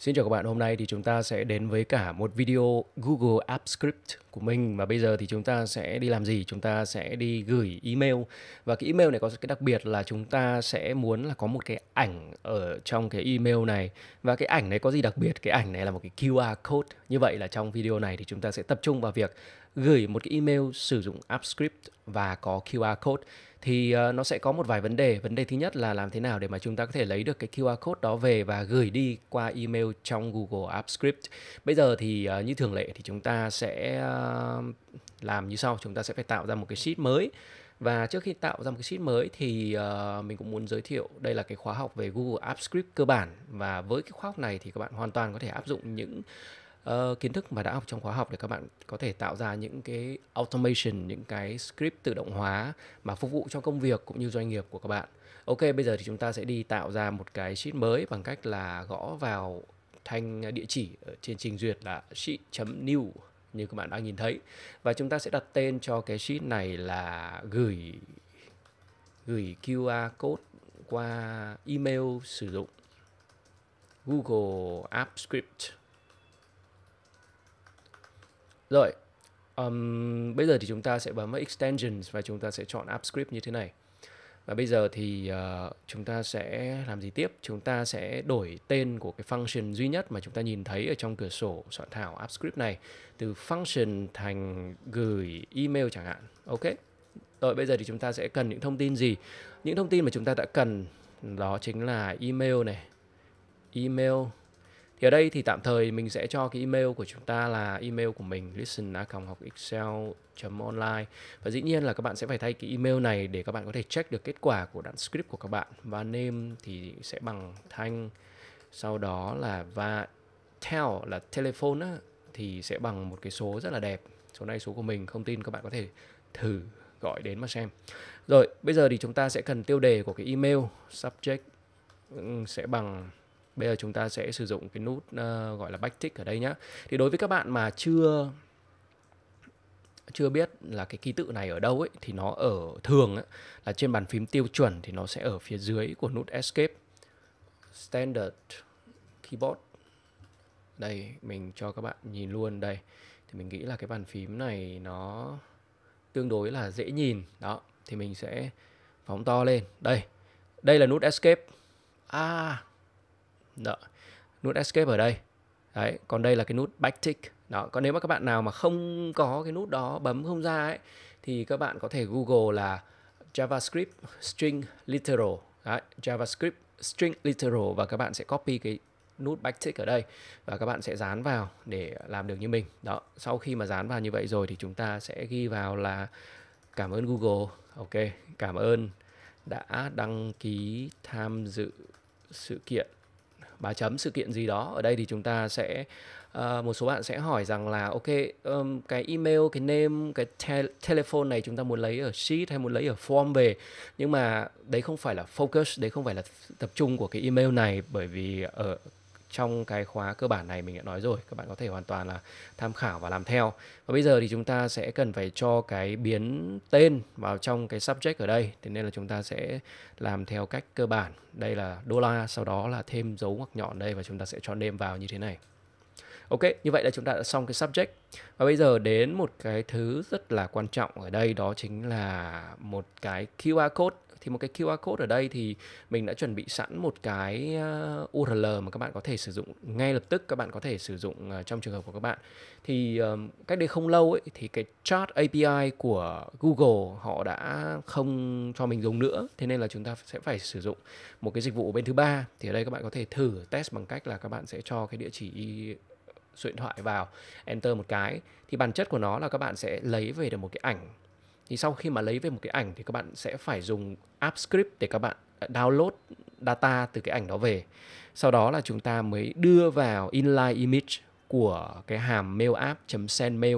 Xin chào các bạn, hôm nay thì chúng ta sẽ đến với cả một video Google App Script của mình và bây giờ thì chúng ta sẽ đi làm gì? Chúng ta sẽ đi gửi email và cái email này có cái đặc biệt là chúng ta sẽ muốn là có một cái ảnh ở trong cái email này và cái ảnh này có gì đặc biệt? Cái ảnh này là một cái QR code. Như vậy là trong video này thì chúng ta sẽ tập trung vào việc gửi một cái email sử dụng AppScript và có QR code thì ờ, nó sẽ có một vài vấn đề. Vấn đề thứ nhất là làm thế nào để mà chúng ta có thể lấy được cái QR code đó về và gửi đi qua email trong Google AppScript. Bây giờ thì ờ, như thường lệ thì chúng ta sẽ ờ, làm như sau, chúng ta sẽ phải tạo ra một cái sheet mới và trước khi tạo ra một cái sheet mới thì mình cũng muốn giới thiệu đây là cái khóa học về Google Apps Script cơ bản và với cái khóa học này thì các bạn hoàn toàn có thể áp dụng những Ờ, kiến thức mà đã học trong khóa học để các bạn có thể tạo ra những cái automation những cái script tự động hóa mà phục vụ cho công việc cũng như doanh nghiệp của các bạn ok bây giờ thì chúng ta sẽ đi tạo ra một cái sheet mới bằng cách là gõ vào thanh địa chỉ ở trên trình duyệt là sheet.new như các bạn đang nhìn thấy và chúng ta sẽ đặt tên cho cái sheet này là gửi gửi QR code qua email sử dụng Google App Script rồi, um, bây giờ thì chúng ta sẽ bấm vào extensions và chúng ta sẽ chọn app script như thế này. Và bây giờ thì uh, chúng ta sẽ làm gì tiếp? Chúng ta sẽ đổi tên của cái function duy nhất mà chúng ta nhìn thấy ở trong cửa sổ soạn thảo app script này từ function thành gửi email chẳng hạn. Ok. Rồi bây giờ thì chúng ta sẽ cần những thông tin gì? Những thông tin mà chúng ta đã cần đó chính là email này, email thì ở đây thì tạm thời mình sẽ cho cái email của chúng ta là email của mình listen học excel online và dĩ nhiên là các bạn sẽ phải thay cái email này để các bạn có thể check được kết quả của đoạn script của các bạn và name thì sẽ bằng thanh sau đó là và tell là telephone á, thì sẽ bằng một cái số rất là đẹp số này số của mình không tin các bạn có thể thử gọi đến mà xem rồi bây giờ thì chúng ta sẽ cần tiêu đề của cái email subject ừ, sẽ bằng bây giờ chúng ta sẽ sử dụng cái nút uh, gọi là backtick ở đây nhé thì đối với các bạn mà chưa chưa biết là cái ký tự này ở đâu ấy thì nó ở thường ấy, là trên bàn phím tiêu chuẩn thì nó sẽ ở phía dưới của nút escape standard keyboard đây mình cho các bạn nhìn luôn đây thì mình nghĩ là cái bàn phím này nó tương đối là dễ nhìn đó thì mình sẽ phóng to lên đây đây là nút escape à đó. Nút escape ở đây. Đấy, còn đây là cái nút backtick. Đó, còn nếu mà các bạn nào mà không có cái nút đó bấm không ra ấy thì các bạn có thể Google là JavaScript string literal. Đấy, JavaScript string literal và các bạn sẽ copy cái nút backtick ở đây và các bạn sẽ dán vào để làm được như mình. Đó, sau khi mà dán vào như vậy rồi thì chúng ta sẽ ghi vào là cảm ơn Google. Ok, cảm ơn đã đăng ký tham dự sự kiện ba chấm sự kiện gì đó ở đây thì chúng ta sẽ uh, một số bạn sẽ hỏi rằng là ok um, cái email cái name cái te- telephone này chúng ta muốn lấy ở sheet hay muốn lấy ở form về nhưng mà đấy không phải là focus đấy không phải là tập trung của cái email này bởi vì ở trong cái khóa cơ bản này mình đã nói rồi các bạn có thể hoàn toàn là tham khảo và làm theo và bây giờ thì chúng ta sẽ cần phải cho cái biến tên vào trong cái subject ở đây thế nên là chúng ta sẽ làm theo cách cơ bản đây là đô la sau đó là thêm dấu ngoặc nhọn đây và chúng ta sẽ cho name vào như thế này Ok, như vậy là chúng ta đã xong cái subject. Và bây giờ đến một cái thứ rất là quan trọng ở đây đó chính là một cái QR code thì một cái QR code ở đây thì mình đã chuẩn bị sẵn một cái ờ, URL mà các bạn có thể sử dụng ngay lập tức các bạn có thể sử dụng ờ, trong trường hợp của các bạn thì cách đây không lâu ấy thì cái chart API của Google họ đã không cho mình dùng nữa thế nên là chúng ta sẽ phải sử dụng một cái dịch vụ bên thứ ba thì ở đây các bạn có thể thử test bằng cách là các bạn sẽ cho cái địa chỉ điện thoại vào enter một cái thì bản chất của nó là các bạn sẽ lấy về được một cái ảnh thì sau khi mà lấy về một cái ảnh thì các bạn sẽ phải dùng app script để các bạn à, download data từ cái ảnh đó về sau đó là chúng ta mới đưa vào inline image của cái hàm mail app send mail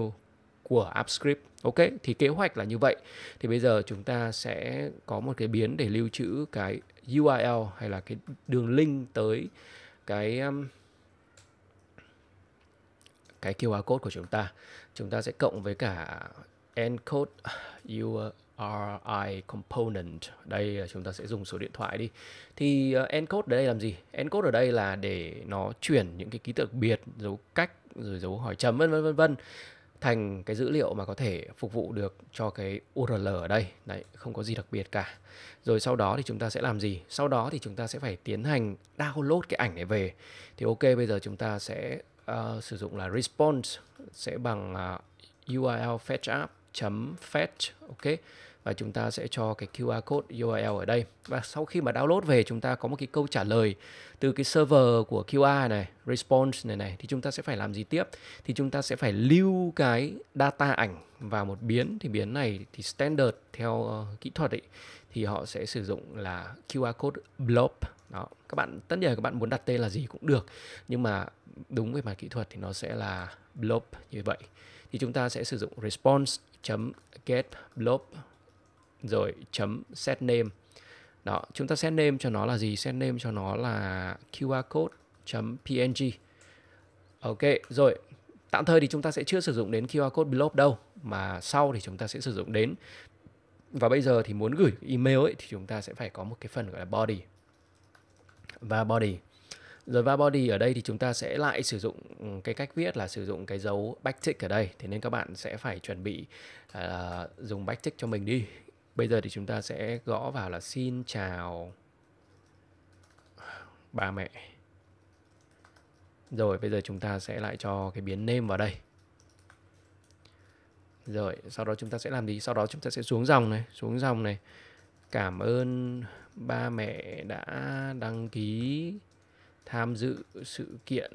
của app script ok thì kế hoạch là như vậy thì bây giờ chúng ta sẽ có một cái biến để lưu trữ cái url hay là cái đường link tới cái um, cái QR code của chúng ta chúng ta sẽ cộng với cả encode URI component đây à, chúng ta sẽ dùng số điện thoại đi thì uh, encode ở đây làm gì encode ở đây là để nó chuyển những cái ký tự biệt dấu cách rồi dấu hỏi chấm vân vân vân vân thành cái dữ liệu mà có thể phục vụ được cho cái URL ở đây đấy không có gì đặc biệt cả rồi sau đó thì chúng ta sẽ làm gì sau đó thì chúng ta sẽ phải tiến hành download cái ảnh này về thì ok bây giờ chúng ta sẽ uh, sử dụng là response sẽ bằng uh, à, URL fetch app fetch ok và chúng ta sẽ cho cái QR code URL ở đây và sau khi mà download về chúng ta có một cái câu trả lời từ cái server của QR này response này này thì chúng ta sẽ phải làm gì tiếp thì chúng ta sẽ phải lưu cái data ảnh vào một biến thì biến này thì standard theo ờ, kỹ thuật ấy thì họ sẽ sử dụng là QR code blob đó các bạn tất nhiên là các bạn muốn đặt tên là gì cũng được nhưng mà đúng về mặt kỹ thuật thì nó sẽ là blob như vậy thì chúng ta sẽ sử dụng response.get blob rồi chấm set name đó chúng ta set name cho nó là gì set name cho nó là qr code png ok rồi tạm thời thì chúng ta sẽ chưa sử dụng đến qr code blob đâu mà sau thì chúng ta sẽ sử dụng đến và bây giờ thì muốn gửi email ấy, thì chúng ta sẽ phải có một cái phần gọi là body và body rồi va body ở đây thì chúng ta sẽ lại sử dụng ừ, cái cách viết là sử dụng cái dấu backtick ở đây. Thế nên các bạn sẽ phải chuẩn bị uh, dùng backtick cho mình đi. Bây giờ thì chúng ta sẽ gõ vào là xin chào ba mẹ. Rồi bây giờ chúng ta sẽ lại cho cái biến name vào đây. Rồi sau đó chúng ta sẽ làm gì? Sau đó chúng ta sẽ xuống dòng này, xuống dòng này. Cảm ơn ba mẹ đã đăng ký tham dự sự kiện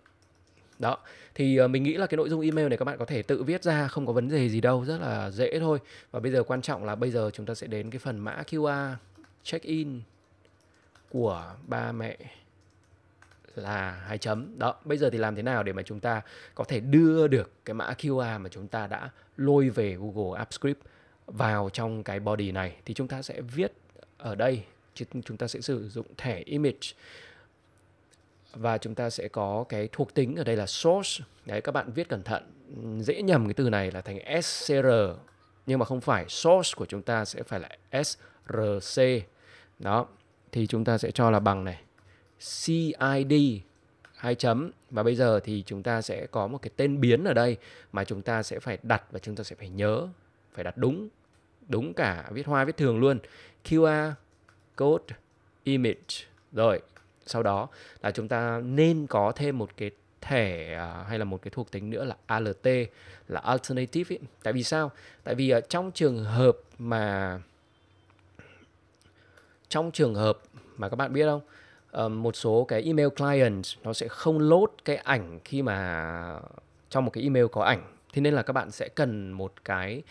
đó thì ờ, mình nghĩ là cái nội dung email này các bạn có thể tự viết ra không có vấn đề gì đâu rất là dễ thôi và bây giờ quan trọng là bây giờ chúng ta sẽ đến cái phần mã QR check in của ba mẹ là hai chấm đó bây giờ thì làm thế nào để mà chúng ta có thể đưa được cái mã QR mà chúng ta đã lôi về Google Apps Script vào trong cái body này thì chúng ta sẽ viết ở đây chúng ta sẽ sử dụng thẻ image và chúng ta sẽ có cái thuộc tính ở đây là source đấy các bạn viết cẩn thận dễ nhầm cái từ này là thành scr nhưng mà không phải source của chúng ta sẽ phải là src đó thì chúng ta sẽ cho là bằng này cid hai chấm và bây giờ thì chúng ta sẽ có một cái tên biến ở đây mà chúng ta sẽ phải đặt và chúng ta sẽ phải nhớ phải đặt đúng đúng cả viết hoa viết thường luôn QR code image rồi sau đó là chúng ta nên có thêm một cái thẻ à, hay là một cái thuộc tính nữa là ALT là alternative ấy. tại vì sao tại vì à, trong trường hợp mà trong trường hợp mà các bạn biết không ờ, một số cái email client nó sẽ không load cái ảnh khi mà trong một cái email có ảnh thế nên là các bạn sẽ cần một cái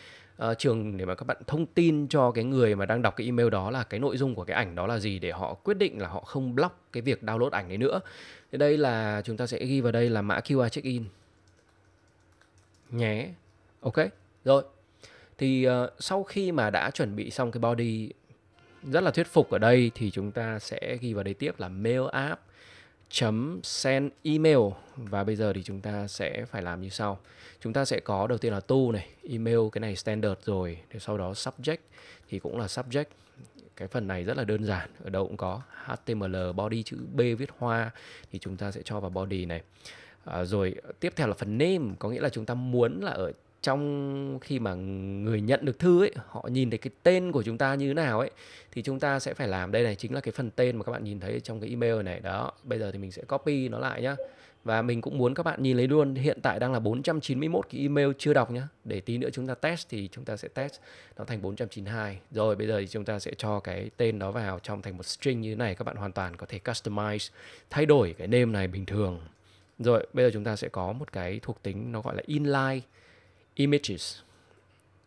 uh, trường để mà các bạn thông tin cho cái người mà đang đọc cái email đó là cái nội dung của cái ảnh đó là gì để họ quyết định là họ không block cái việc download ảnh đấy nữa thì đây là chúng ta sẽ ghi vào đây là mã QR check in nhé ok rồi thì uh, sau khi mà đã chuẩn bị xong cái body rất là thuyết phục ở đây thì chúng ta sẽ ghi vào đây tiếp là mail app chấm send email và bây giờ thì chúng ta sẽ phải làm như sau chúng ta sẽ có đầu tiên là to này email cái này standard rồi thì sau đó subject thì cũng là subject cái phần này rất là đơn giản ở đâu cũng có html body chữ b viết hoa thì chúng ta sẽ cho vào body này à, rồi tiếp theo là phần name có nghĩa là chúng ta muốn là ở trong khi mà người nhận được thư ấy họ nhìn thấy cái tên của chúng ta như thế nào ấy thì chúng ta sẽ phải làm đây này chính là cái phần tên mà các bạn nhìn thấy trong cái email này đó bây giờ thì mình sẽ copy nó lại nhá và mình cũng muốn các bạn nhìn lấy luôn hiện tại đang là 491 cái email chưa đọc nhá để tí nữa chúng ta test thì chúng ta sẽ test nó thành 492 rồi bây giờ thì chúng ta sẽ cho cái tên đó vào trong thành một string như thế này các bạn hoàn toàn có thể customize thay đổi cái name này bình thường rồi bây giờ chúng ta sẽ có một cái thuộc tính nó gọi là inline images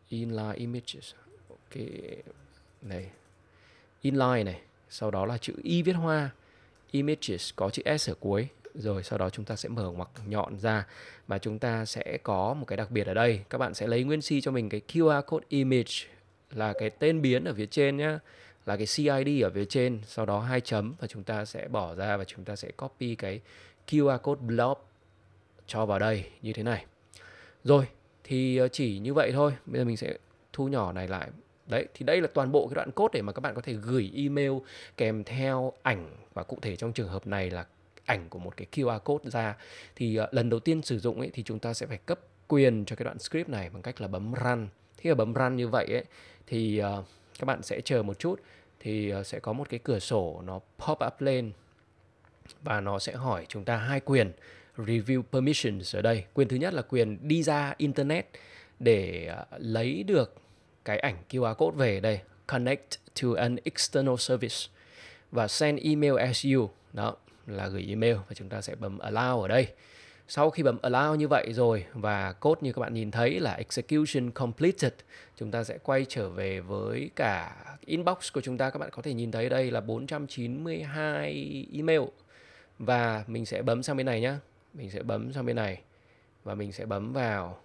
inline images cái này inline này sau đó là chữ y viết hoa images có chữ s ở cuối rồi sau đó chúng ta sẽ mở ngoặc nhọn ra và chúng ta sẽ có một cái đặc biệt ở đây các bạn sẽ lấy nguyên si cho mình cái QR code image là cái tên biến ở phía trên nhá là cái CID ở phía trên sau đó hai chấm và chúng ta sẽ bỏ ra và chúng ta sẽ copy cái QR code blob cho vào đây như thế này rồi thì ờ, chỉ như vậy thôi bây giờ mình sẽ thu nhỏ này lại đấy thì đây là toàn bộ cái đoạn code để mà các bạn có thể gửi email kèm theo ảnh và cụ thể trong trường hợp này là ảnh của một cái QR code ra thì uh, lần đầu tiên sử dụng ấy thì chúng ta sẽ phải cấp quyền cho cái đoạn script này bằng cách là bấm run khi mà bấm run như vậy ấy thì uh, các bạn sẽ chờ một chút thì uh, sẽ có một cái cửa sổ nó pop up lên và nó sẽ hỏi chúng ta hai quyền review permissions ở đây quyền thứ nhất là quyền đi ra internet để à, lấy được cái ảnh QR code về đây connect to an external service và send email as you đó là gửi email và chúng ta sẽ bấm allow ở đây sau khi bấm allow như vậy rồi và code như các bạn nhìn thấy là execution completed chúng ta sẽ quay trở về với cả inbox của chúng ta các bạn có thể nhìn thấy đây là 492 email và mình sẽ bấm sang bên này nhé mình sẽ bấm sang bên này và mình sẽ bấm vào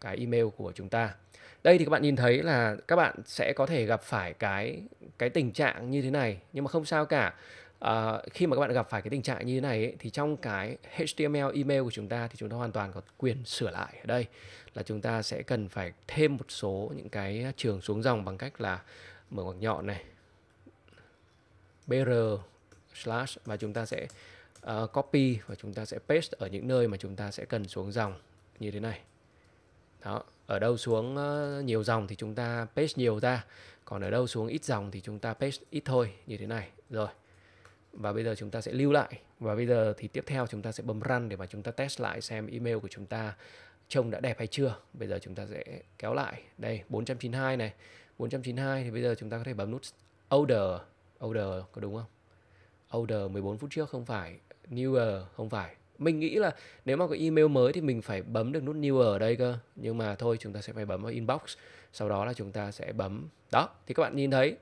cái email của chúng ta. Đây thì các bạn nhìn thấy là các bạn sẽ có thể gặp phải cái cái tình trạng như thế này nhưng mà không sao cả. À, khi mà các bạn gặp phải cái tình trạng như thế này ấy, thì trong cái HTML email của chúng ta thì chúng ta hoàn toàn có quyền sửa lại ở đây là chúng ta sẽ cần phải thêm một số những cái trường xuống dòng bằng cách là mở ngoặc nhọn này br slash và chúng ta sẽ uh, copy và chúng ta sẽ paste ở những nơi mà chúng ta sẽ cần xuống dòng như thế này đó ở đâu xuống uh, nhiều dòng thì chúng ta paste nhiều ra còn ở đâu xuống ít dòng thì chúng ta paste ít thôi như thế này rồi và bây giờ chúng ta sẽ lưu lại và bây giờ thì tiếp theo chúng ta sẽ bấm run để mà chúng ta test lại xem email của chúng ta trông đã đẹp hay chưa bây giờ chúng ta sẽ kéo lại đây 492 này 492 thì bây giờ chúng ta có thể bấm nút order order có đúng không order 14 phút trước không phải newer không phải mình nghĩ là nếu mà có email mới thì mình phải bấm được nút Newer ở đây cơ nhưng mà thôi chúng ta sẽ phải bấm vào inbox sau đó là chúng ta sẽ bấm đó thì các bạn nhìn thấy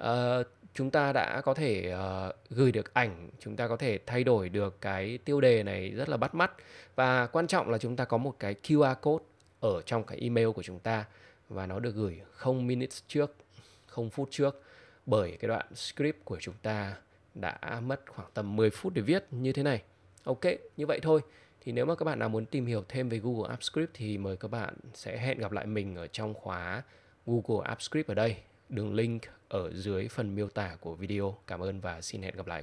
uh, chúng ta đã có thể uh, gửi được ảnh chúng ta có thể thay đổi được cái tiêu đề này rất là bắt mắt và quan trọng là chúng ta có một cái qr code ở trong cái email của chúng ta và nó được gửi không minutes trước không phút trước bởi cái đoạn script của chúng ta đã mất khoảng tầm 10 phút để viết như thế này. Ok, như vậy thôi. Thì nếu mà các bạn nào muốn tìm hiểu thêm về Google Apps Script thì mời các bạn sẽ hẹn gặp lại mình ở trong khóa Google Apps Script ở đây. Đường link ở dưới phần miêu tả của video. Cảm ơn và xin hẹn gặp lại.